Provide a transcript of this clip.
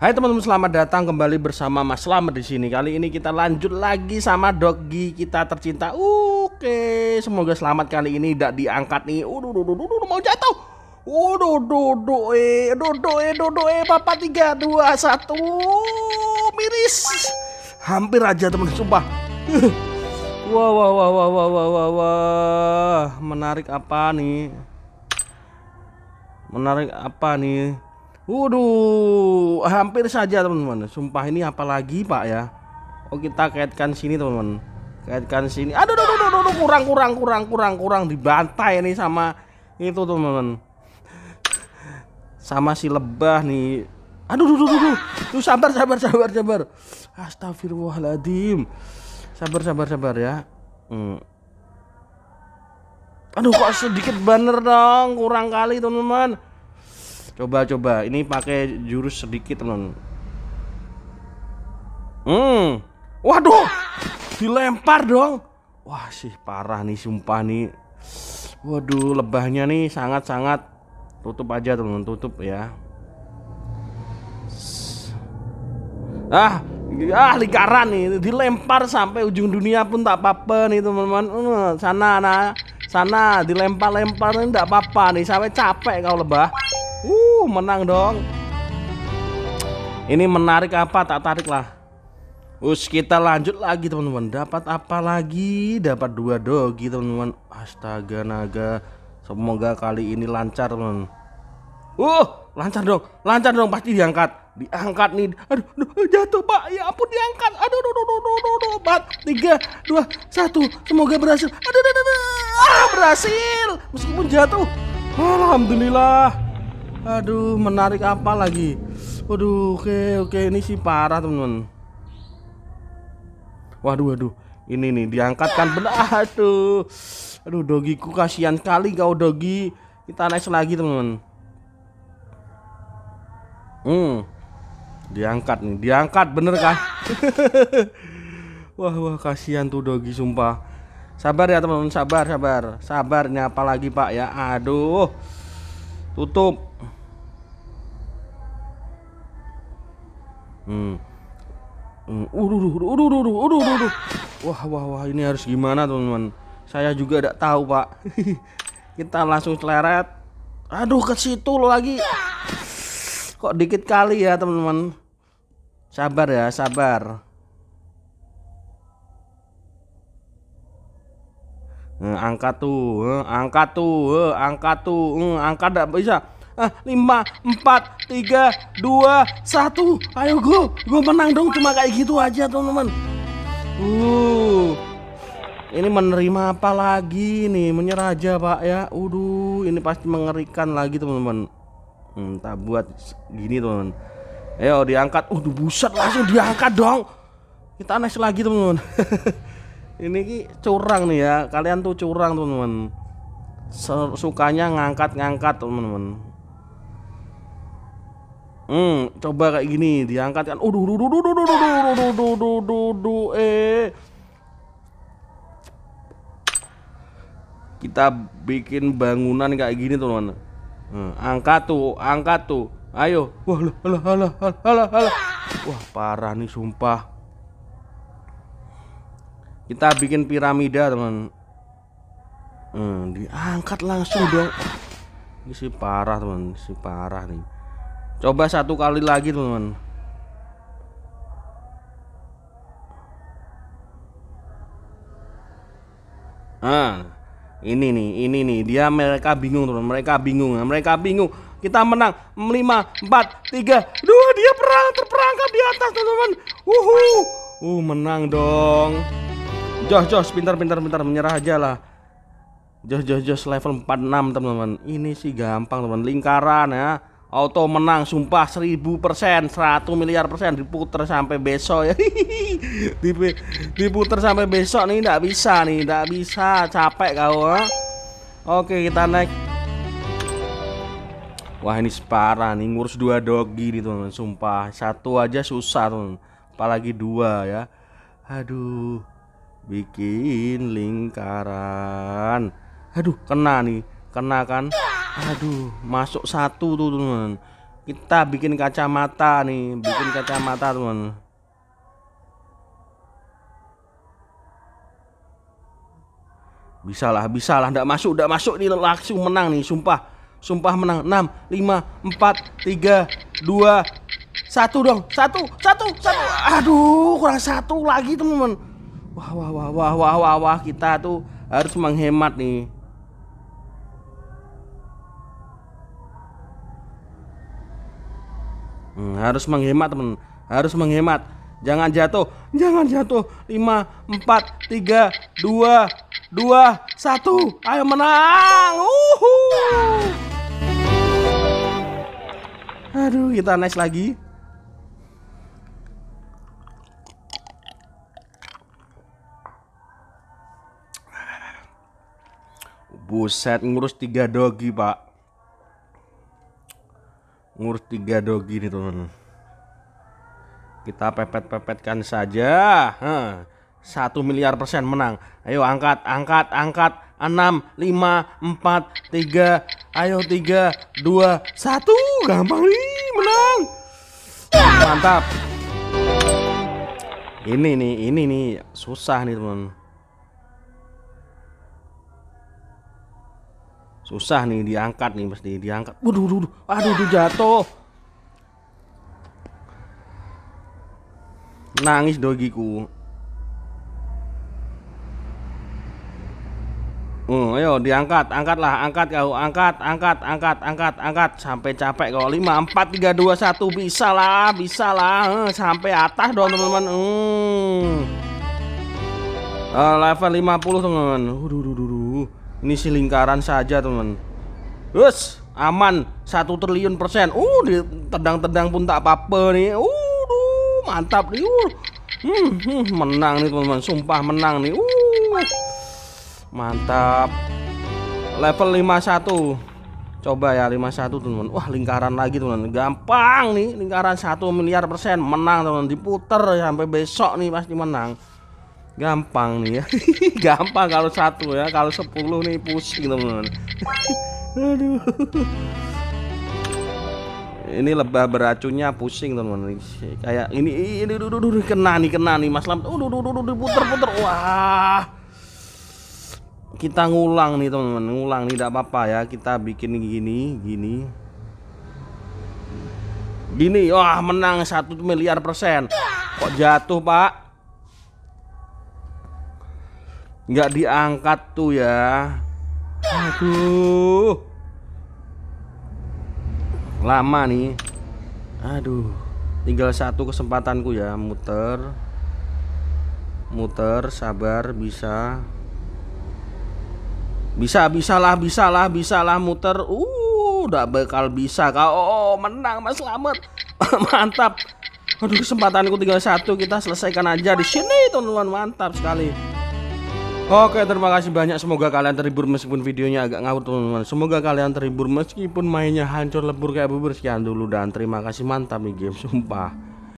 Hai teman-teman, selamat datang kembali bersama Mas Slamet di sini. Kali ini kita lanjut lagi sama Doggy kita tercinta. Oke, semoga selamat kali ini tidak diangkat nih. Udah, udah, udah, udah, mau jatuh. Udah, udah, udah, eh, dodo, eh, dodo, eh, papa tiga, dua, satu, miris. Hampir aja teman sumpah. Wah, wah, wah, wah, wah, wah, wah, wah, menarik apa nih? Menarik apa nih? Waduh, hampir saja teman-teman. Sumpah ini apa lagi Pak ya. Oh kita kaitkan sini teman-teman. Kaitkan sini. Aduh, aduh, aduh, aduh, kurang, kurang, kurang, kurang, kurang dibantai nih sama itu teman-teman. Sama si lebah nih. Aduh, aduh, aduh, aduh. Tuh sabar, sabar, sabar, sabar. Astagfirullahaladzim. Sabar, sabar, sabar ya. Hmm. Aduh, kok sedikit banner dong, kurang kali teman-teman. Coba coba, ini pakai jurus sedikit, teman. Hmm. Waduh. Dilempar dong. Wah, sih parah nih sumpah nih. Waduh, lebahnya nih sangat-sangat tutup aja, teman, tutup ya. Ah, ah lingkaran nih dilempar sampai ujung dunia pun tak apa-apa nih teman-teman. Hmm, sana nah, sana dilempar-lempar tidak apa-apa nih sampai capek kau lebah. Uh, menang dong. Ini menarik apa? Tak tarik lah. Us kita lanjut lagi teman-teman. Dapat apa lagi? Dapat dua dogi teman-teman. Astaga naga. Semoga kali ini lancar teman. Uh, lancar dong, lancar dong pasti diangkat, diangkat nih. Aduh, aduh jatuh pak, ya ampun diangkat. Aduh, aduh, aduh, aduh, aduh, aduh. Empat, tiga, dua, satu. Semoga berhasil. Aduh, aduh, aduh, aduh. Ah, berhasil. Meskipun jatuh. Alhamdulillah. Aduh, menarik apa lagi? Waduh, oke okay, oke okay. ini sih parah, teman-teman. Waduh, waduh. Ini nih diangkatkan benar aduh. Aduh, dogiku kasihan kali kau dogi. Kita naik lagi, teman-teman. Hmm. Diangkat nih, diangkat bener kan? wah, wah kasihan tuh dogi sumpah. Sabar ya, teman-teman, sabar, sabar. ini apa lagi Pak ya. Aduh tutup hmm, hmm Uduh, Wah, wah, wah, ini harus gimana, teman-teman? Saya juga tidak tahu, Pak. Kita langsung celeret. Aduh, ke situ lagi. Kok dikit kali ya, teman-teman? Sabar ya, sabar. Eh, angkat tuh, eh, angkat tuh, eh, angkat tuh, eh, angkat enggak bisa. Eh, lima empat tiga dua satu Ayo go, gua menang dong cuma kayak gitu aja, teman-teman. Uh. Ini menerima apa lagi nih? Menyerah aja, Pak ya. Uduh, ini pasti mengerikan lagi, teman-teman. Hmm, tak buat gini, teman-teman. Ayo diangkat. Udah buset langsung diangkat dong. Kita next lagi, teman-teman. ini ki curang nih ya kalian tuh curang teman-teman sukanya ngangkat-ngangkat teman-teman hmm coba kayak gini diangkat kan uduh uduh uduh uduh uduh uduh uduh uduh du du eh kita bikin bangunan kayak gini teman-teman angkat tuh angkat tuh ayo wah lah lah lah lah lah wah parah nih sumpah kita bikin piramida, teman. Hmm, diangkat langsung dong. Ini sih parah, teman. Si parah nih. Coba satu kali lagi, teman. Ah, ini nih, ini nih. Dia mereka bingung, teman. Mereka bingung, ah. mereka bingung. Kita menang 5 4 3 2 dia perang terperangkap di atas, teman-teman. Uhuh. Uh, menang dong. Josh, Josh, pintar, pintar, pintar, menyerah aja lah. Josh, Josh, Josh, level 46 teman-teman. Ini sih gampang teman, lingkaran ya. Auto menang, sumpah 1000 persen, 100 miliar persen diputer sampai besok ya. diputer sampai besok nih, tidak bisa nih, tidak bisa, capek kau. Ha? Ya. Oke, kita naik. Wah ini separah nih, ngurus dua dogi nih teman-teman, sumpah. Satu aja susah teman, apalagi dua ya. Aduh bikin lingkaran aduh kena nih kena kan aduh masuk satu tuh teman kita bikin kacamata nih bikin kacamata teman bisa lah bisa lah, ndak masuk ndak masuk nih langsung menang nih sumpah sumpah menang 6 5 4 3 2 satu dong satu satu satu aduh kurang satu lagi teman-teman wah wah wah wah wah wah wah kita tuh harus menghemat nih hmm, harus menghemat temen harus menghemat jangan jatuh jangan jatuh Lima empat tiga dua dua satu. ayo menang uhuh. aduh kita next lagi Buset ngurus tiga dogi pak Ngurus tiga dogi nih teman Kita pepet-pepetkan saja Satu miliar persen menang Ayo angkat, angkat, angkat enam, lima, empat, tiga, Ayo tiga, dua, satu, Gampang nih menang Mantap Ini nih, ini nih Susah nih teman Susah nih diangkat nih mesti diangkat. Waduh, waduh, waduh. aduh, aduh jatuh. Nangis dogiku. Hmm, ayo diangkat, angkatlah, angkat kau, angkat, angkat, angkat, angkat, angkat sampai capek kau. 5 4 3 2 1 bisa lah, bisa lah. Hmm, sampai atas dong, teman-teman. Uh. Uh, level 50, teman-teman. Waduh, waduh, waduh ini sih lingkaran saja teman Us, aman satu triliun persen. Uh, di tendang-tendang pun tak apa-apa nih. Uh, duh, mantap nih. Uh. Hmm, hmm, menang nih teman-teman. Sumpah menang nih. Uh. Mantap. Level 51. Coba ya 51 teman-teman. Wah, lingkaran lagi teman-teman. Gampang nih, lingkaran satu miliar persen menang teman-teman. Diputer ya, sampai besok nih pasti menang gampang nih ya gampang kalau satu ya kalau sepuluh nih pusing teman-teman aduh ini lebah beracunnya pusing teman-teman kayak ini ini duduk kena nih kena nih mas lam duh, duh, duh, puter puter wah kita ngulang nih teman-teman ngulang nih tidak apa-apa ya kita bikin gini gini gini wah menang satu miliar persen kok jatuh pak nggak diangkat tuh ya aduh lama nih aduh tinggal satu kesempatanku ya muter muter sabar bisa bisa bisalah bisalah bisalah muter uh udah bakal bisa kau oh, menang mas selamat mantap aduh kesempatanku tinggal satu kita selesaikan aja di sini teman-teman mantap sekali Oke terima kasih banyak semoga kalian terhibur meskipun videonya agak ngawur teman-teman Semoga kalian terhibur meskipun mainnya hancur lebur kayak bubur Sekian dulu dan terima kasih mantap nih game sumpah